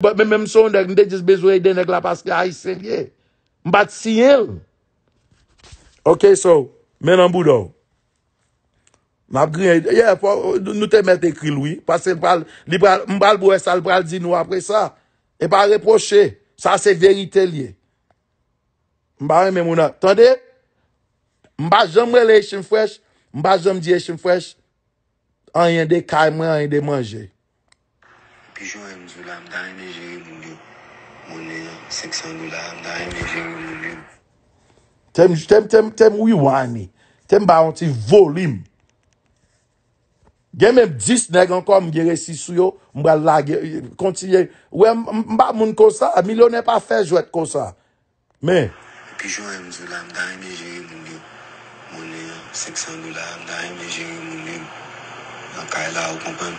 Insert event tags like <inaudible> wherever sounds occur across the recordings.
Mwen men msou ndek, mwen dek dis bezwe denek la paske a yi selye. Mwen bat siyel. Ok so, men an boudou. Mwen ap griye, ye, nou te met ekri lwi. Paske mbal, mbal bou esal, mbal di nou apre sa. E pa reproche, sa se verite liye. Mba an men moun ap, tande? Mba jom rele eshin fwesh, mba jom diyeshin fwesh. An yon dek kayme, an yon dek manje. Pijon mzula mda ime jeye mounye, mounye ya seksan mdula mda ime jeye mounye. Tem jitem tem tem tem ou i wani, tem ba onti volim. Gen men dis neg anko mge resi sou yo, mga lage konti ye. We mba moun konsa, a milyon e pa fej wet konsa. Men. Pijon mzula mda ime jeye mounye, mounye ya seksan mdula mda ime jeye mounye. Anka ila ou kompany.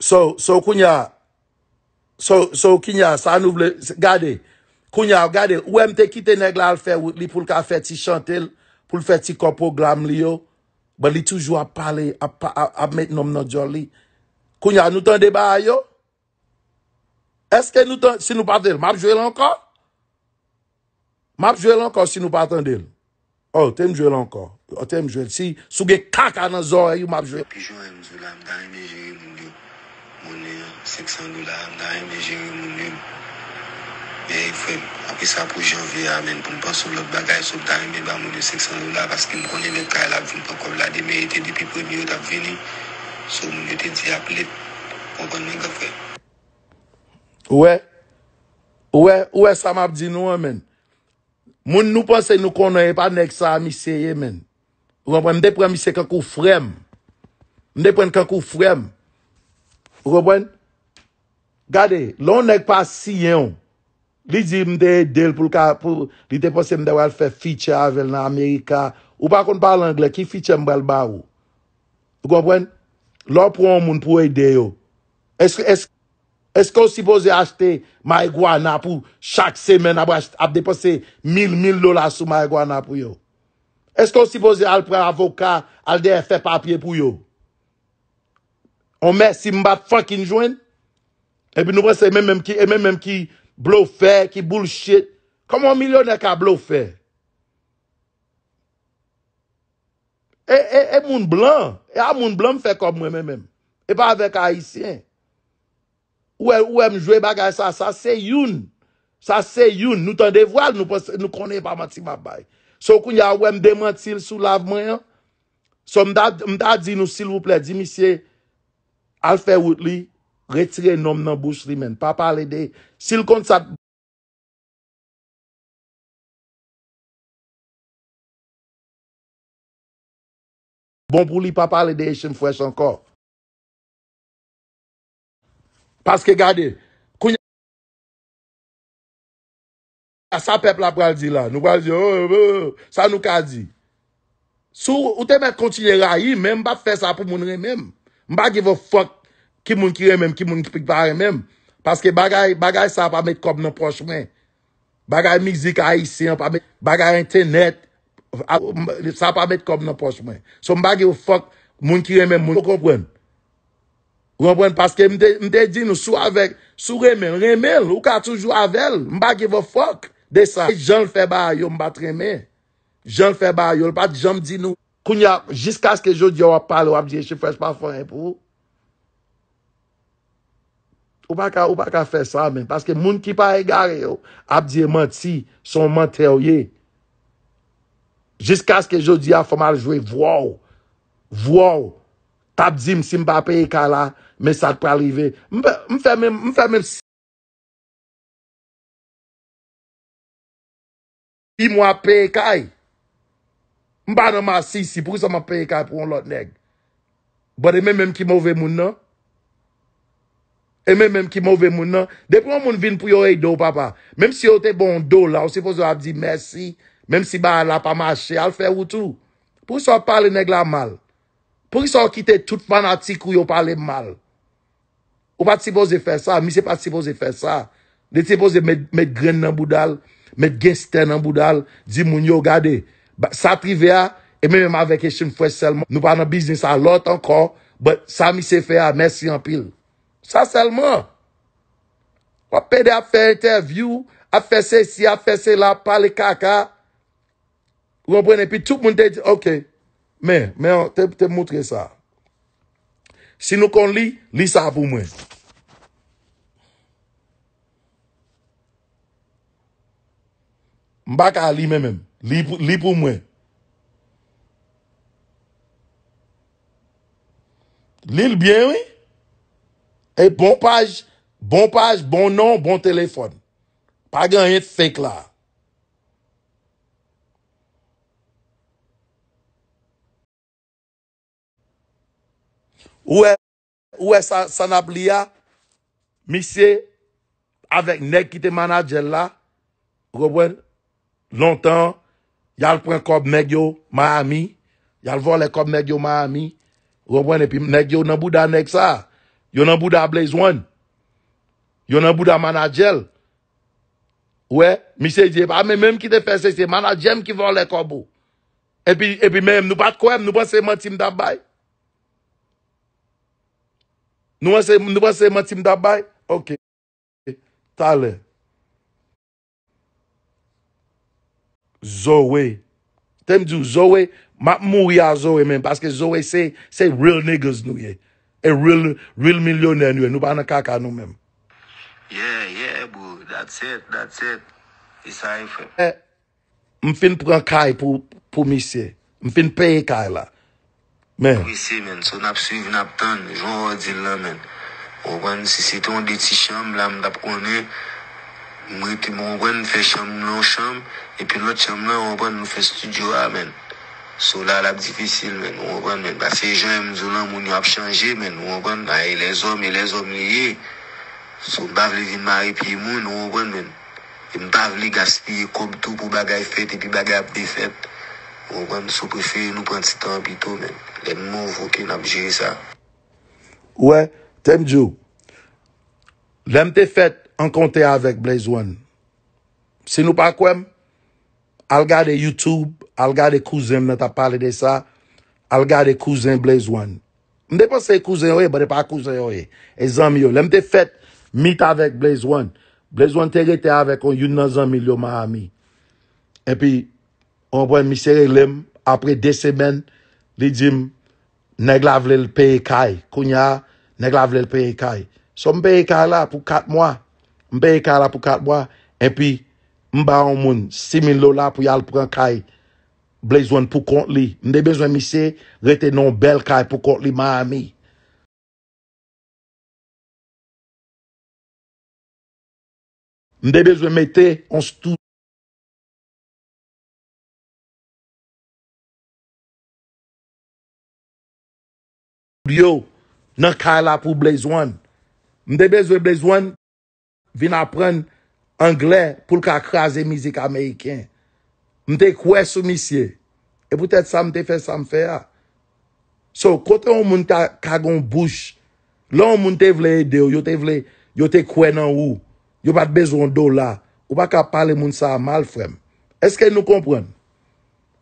So, so, kounya, so, so, kounya, sa nou vle, gade, kounya, gade, ou mte ki te negla al fe, li pou l ka fe ti chante, pou l fe ti kopo glam li yo, ba li toujwa pale, ap met nom nan jor li. Kounya, nou tan deba a yo? Eske nou tan, si nou paten, map jwe l ankon? Map jwe l ankon si nou paten del? O, oh, tem jwe l ankon. O, oh, tem jwe l. Si souge kaka nan zon, eh, map jwe l ankon. Mouni, seksan dola, amda yon bi jiri mouni. E, fwe, api sa pou janvi ya men, pou mpa sou lop bagay, sou mta yon bi ba mouni seksan dola, paski m konye men kail api mpo kov la di, me ite dipi premio tap vini, sou mouni ite di api let, kon kon men ka fwe. Ouwe, ouwe, ouwe, sa m ap di nou a bon, bon, men. Moun nou panse nou konon e pa nek sa a misye ye men. Mde pren misye kakou frem. Mde pren kakou frem. Gwabwen, gade, lò nèk pa si yon, li di mdè del pou li depose mdè wèl fè fichè avèl nan Amerika, ou pa kon pa l'anglè, ki fichè mdè wèl ba wou? Gwabwen, lò pou an moun pou e deyo, eske ou sipoze achte may gwana pou chak semen ap depose mil, mil lola sou may gwana pou yo? Eske ou sipoze al pre avoka al dey fè papye pou yo? On mè si mbap fokin jwen. E pi nou wè se mè mèm ki blow fè, ki bullshit. Koman milyonè ka blow fè? E, e, e moun blan. E a moun blan mfè kom mwen mèm. E pa avek a isyen. Ouè e, mjwe bagay sa. Sa se youn. Sa se youn. Nou tande voal. Nou konè pa mati mabay. So koun ya ouè mdèmantil sou lav mwen yon. So mda di nou sil wouple. Di misye al fè wout li, retire nom nan bousri men, pa pale de, sil kont sa, bon pou li, pa pale de, echen fwè chan kor, paske gade, kounye, sa pep la pral di la, nou pral di, oh, oh, oh, sa nou ka di, sou, ou te mè kontinye rayi, mèm bat fè sa pou mounre mèm, Mba give a fok ki moun ki remem, ki moun ki pikpa remem. Paske bagay sa apamet kom nan pochmen. Bagay mizik a isi, bagay internet, sa apamet kom nan pochmen. So mba give a fok moun ki remem moun. Mwen kompren. Kompren paske mde di nou sou avèk, sou remel. Remel, ou ka toujou avèl. Mba give a fok de sa. Joun feba yo mba tremè. Joun feba yo, lpa joun di nou. Koun ya, jiska aske jodi a wap pale ou Abdiye che fwese pa fwene pou. Ou baka, ou baka fwe sa men. Paske moun ki pa egare ou, Abdiye menti, son mentè ou ye. Jiska aske jodi a fweme aljwe, vouw, vouw. Ta bzi msi mba pe ekay la, men sa kwa rive. Mfe mwen, mfe mwen. I mwa pe ekay. Mba nan ma sisi, pou ki sa man paye ka pou yon lot neg? Bo de men menm ki mouve moun nan? E men menm ki mouve moun nan? De pou yon moun vin pou yon e do papa? Mem si yon te bon do la, ou se fose a di mersi? Mem si ba la pa mache, al fe woutou? Pou ki sa pale neg la mal? Pou ki sa kite tout man ati kou yo pale mal? Ou pa ti fose fe sa? Mi se pa ti fose fe sa? De ti fose met gren nan boudal? Met gensten nan boudal? Di moun yo gade? Sa prive a, e mè mè mè avèkè chèm fwè selman. Nou pa nan bisnis a lot ankon, but sa mi se fè a, mè si anpil. Sa selman. Wapè de a fè interview, a fè se si, a fè se la, pa le kaka. Wapè de pi, tout moun te di, ok. Mè, mè an, te moutre sa. Si nou kon li, li sa pou mwen. Mbak a li mè mè mè. Li pou mwen. Li l'byen, wè? E bon page, bon page, bon nom, bon telefon. Pa gen yon fink la. Ou e san ap li ya? Mi se, avek nek ki te manajel la, wè lontan, wè lontan, Yal pren kob nek yo ma ami, yal vo le kob nek yo ma ami, wapwen epi nek yo nanbou da nek sa, yon nanbou da blaze one, yon nanbou da mana jel. Ouwe, mi se jeb, ame ah, menm ki te pesese, mana jem ki vo le kob bo. Epi menm, nou pa kwen, nou pa se matim dabay? Nou pa se matim dabay? Ok, talen. Zowe Tem di ou Zowe Mat mou ya Zowe men Paske Zowe se real niggaz nou ye E real milyoner nou ye Nou pa an a kaka nou men Ye ye ebo That's it That's it eh, M fin pran kay pou misye M fin pay kay la Men M fin pran kay pou misye M fin pran kay pou misye Mwen te mwen gwen fè chanm nou chanm, epi nou chanm nou gwen nou fè studio a men. Sou la la bdifisil men, mwen gwen men, ba se jen mzou lan moun yo ap chanjè men, mwen gwen, aye le zom, e le zom liye, sou bav li vin maripi yi moun, mwen gwen men, e mwen bav li gaspye, kob tou pou bagay fèt, epi bagay ap defèt, mwen gwen, sou pwè fè yi nou prantitan pwitou men, lè mwen vwokè nabjè sa. Ouè, temdjou, lèm te fèt, ankon te avek Blaise Wan. Si nou pa kwen, al ga de YouTube, al ga de kouzen nan ta pale de sa, al ga de kouzen Blaise Wan. M de pa se kouzen yoe, m de pa kouzen yoe. Ezan mi yo, lem te fet, mit avek Blaise Wan. Blaise Wan te rete avek yon yon nan zan mil yo ma ami. E pi, anwen mi sere lem, apre de semen, li jim, neg la vle l peye kaj. Kounya, neg la vle l peye kaj. Son peye kaj la pou kat mwa, Mbeye ka la pou katwa, epi mba an moun, simin lola pou yal pou kan kaj, blezwan pou kont li. Mde bezwen mi se, rete non bel kaj pou kont li ma ami. Mde bezwen me te, ons tout. Yo, nan ka la pou blezwan. Mde bezwen blezwan, vin apren Anglè pou l ka krasè mizik Amerikèn. M te kwe sou misye. E pwetè sa m te fè sa m fè ya. So, kote ou moun ta kagon bouch, la ou moun te vle edè ou, yo te vle, yo te kwen nan ou, yo bat bezon do la, ou baka pale moun sa mal frem. Eske nou kompren?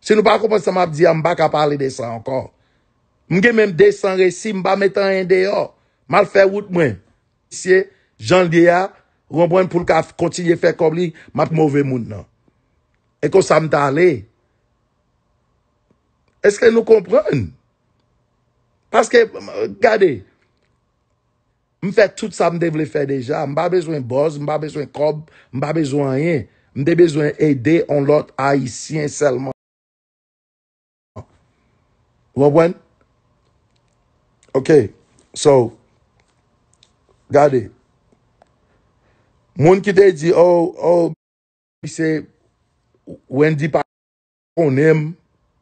Se nou baka kompren sa m ap diya, ah, m baka pale de sa ankon. M gen menm de san resi, m baka metan yon de yo. Mal fè wout mwen. Misye, jan diya, Wabwen pou lka kontinye fe kob li, map mouve moun nan. E kon sa mta ale. Eske nou kompran? Paske, gade, m fe tout sa m dev le fe deja. M ba bezwen boz, m ba bezwen kob, m ba bezwen yen. M de bezwen ede on lot haisyen selman. Wabwen? Ok. So, gade, wabwen, Moun ki te di, oh, oh, mi se, wen di pa, ponem,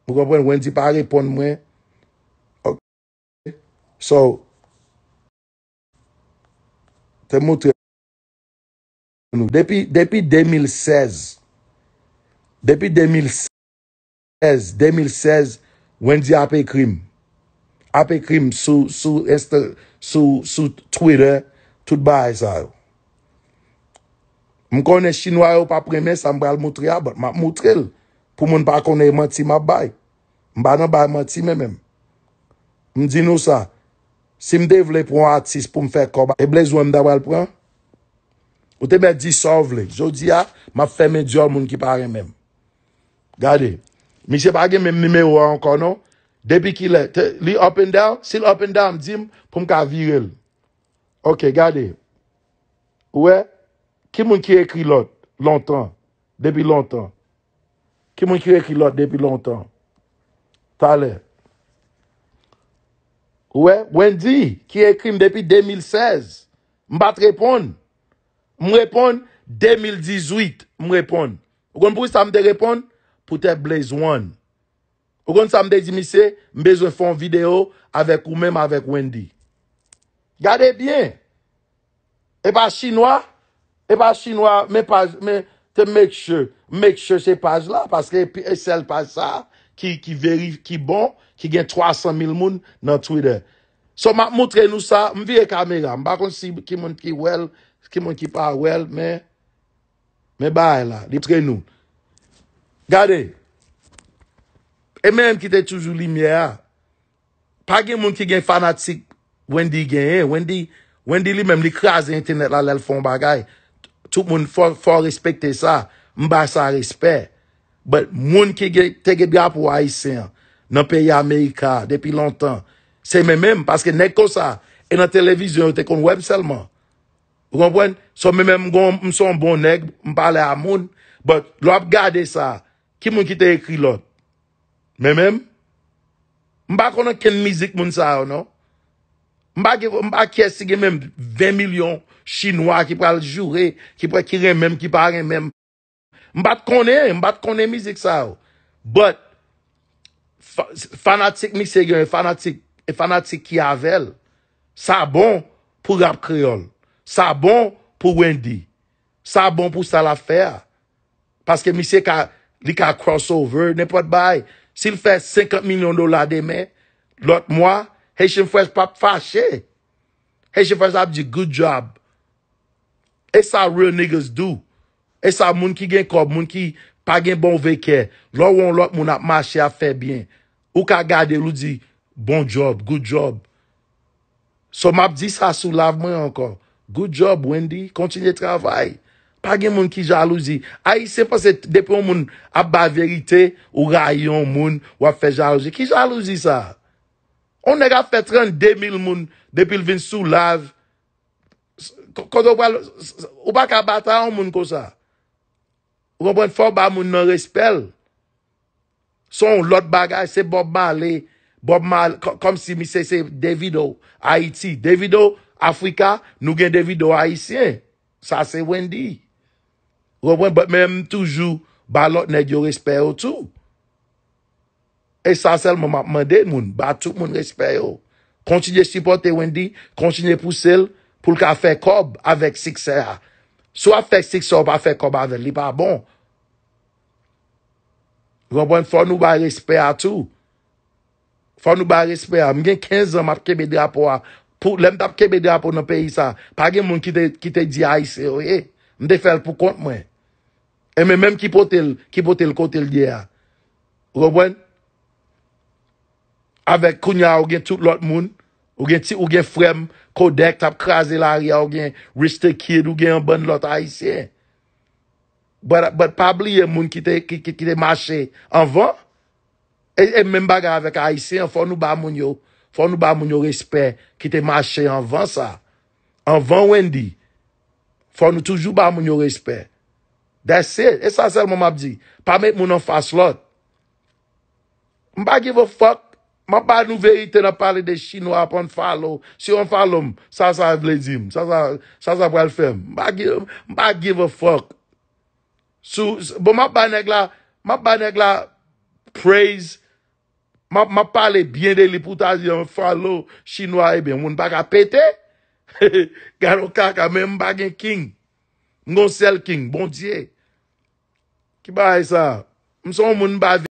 mou kapwen, wen di pa, repon mwen, ok, so, te moutre, Depi, depi 2016, depi 2016, 2016, wen di ape krim, ape krim sou, sou, sou, sou, sou, twitter, tout ba e sa yo. M konen chinois ou pa premen, sa m bral moutre a, ma moutre el, pou moun pa konen yon e manti ma bay. M bay nan bay manti me men. M di nou sa, si m devle pou an artist pou m fe koba, e blez ou an m daval pran? Ou te mè disovle, jodi a, ma feme djol moun ki pare men. Gade, mi se pa gen men mime ou an kono, debi ki le, li open down, si l open down m dim, pou m ka virel. Ok, gade, ou e, Ki moun ki ekri lot lontan? Depi lontan? Ki moun ki ekri lot depi lontan? Talè. Ouè? Wendy, ki ekri m depi 2016. M bat repon? M repon 2018. M repon. Ogon pou sa m de repon? Poutè Blaise One. Ogon sa m de zimise, m bezon fon video avèk ou mèm avèk Wendy. Gade bien. E pa chinois, E pa chinois, men page, men te make sure, make sure se page la, paske SL pa sa, ki verif, ki bon, ki gen 300 mil moun nan Twitter. So, ma moutre nou sa, mviye kamera, mba konsi ki moun ki wel, ki moun ki pa wel, men, men baye la, liptre nou. Gade, e men mkite toujou li mye a, pa gen moun ki gen fanatik, wendi gen, wendi li menm li kras internet la lèl fon bagay, tout moun fòr fòr respekte sa, mbè sa respek. But moun ki te gebya pou a isen, nan peyi Amerika, depi lontan, se mè mèm, paske nek kò sa, e nan televizyon, te kon web selman. Ou konpwen, so mè mèm gòm mson bon nek, mpale a moun, but lò ap gade sa, ki moun ki te ekri lot. Mè mèm? Mbè konan ken mizik moun sa yo, no? Mbè kè si ge mèm 20 milyon, Chinois ki pral jure, ki pral kire mèm, ki pral kire mèm. Mbat konè, mbat konè mizik sa ou. But, fanatik mi se gen, fanatik, fanatik ki avel, sa bon pou rap kreol. Sa bon pou Wendy. Sa bon pou sa la fè. Paske mi se li ka crossover, ne pot bay. Si l fè 50 milyon dola demè, lot mwa, heche mfwèj pa fache. Heche mfwèj ap di good job. E sa real niggas do. E sa moun ki gen kob, moun ki pa gen bon veke. Lò woun lòk moun ap mache a febyen. Ou ka gade lù di, bon job, good job. So map di sa sou lav mwen ankon. Good job Wendy, kontine travay. Pa gen moun ki jalouzi. Ay se pan se depon moun ap ba verite, ou rayon moun wap fe jalouzi. Ki jalouzi sa? On nega fetren 2000 moun depil vin sou lav, Ou pa ka bata an moun kosa Roubwen fok ba moun nan respel Son lot bagay se Bob Marley Bob Marley Kom si mi se se Davido Haiti Davido Afrika Nou gen Davido Haitien Sa se wendi Roubwen bat menm toujou Ba lot ne dyo respel yo tou E sa sel moun apman den moun Ba tout moun respel yo Kontinye supporte wendi Kontinye pousel pou l ka fe kob avèk sik se a. So a fek sik se a ou pa fe kob avèk, li pa bon. Robwen, bon, fò nou ba respè a tou. Fò nou ba respè a. Mwen gen 15 an mat kebede a pou a. Lem tap kebede a pou nan peyi sa. Pag gen moun ki te di a isè, oye. Mde fel pou kont mwen. E men mèm ki potel, ki potel kotel di a. Robwen, avèk kounya ou gen tout lot moun, Ou gen ti ou gen frem kodek tap krasi l aria, ou gen riste kid, ou gen yon ban lot Aisyen. But pa bli yon moun ki te mache anvan. E, e men baga avek Aisyen, fò nou ba moun yo, fò nou ba moun yo respè, ki te mache anvan sa. Anvan wendi, fò nou toujou ba moun yo respè. That's it, e sa sel moun mabdi, pa met moun anfas lot. Mba give a fok. Ma pa nou ve ite na pale de chino apon falo. Si yon falo, sa sa vlezim. Sa sa pral fem. Ma give a fok. Bo ma pa neg la praise. Ma pale bien de li pou ta zi yon falo chino ebe. Eh moun baka pete. <laughs> Gano kaka, men mba gen king. Ngon sel king, bon diye. Ki ba e sa? Mson moun ba ve.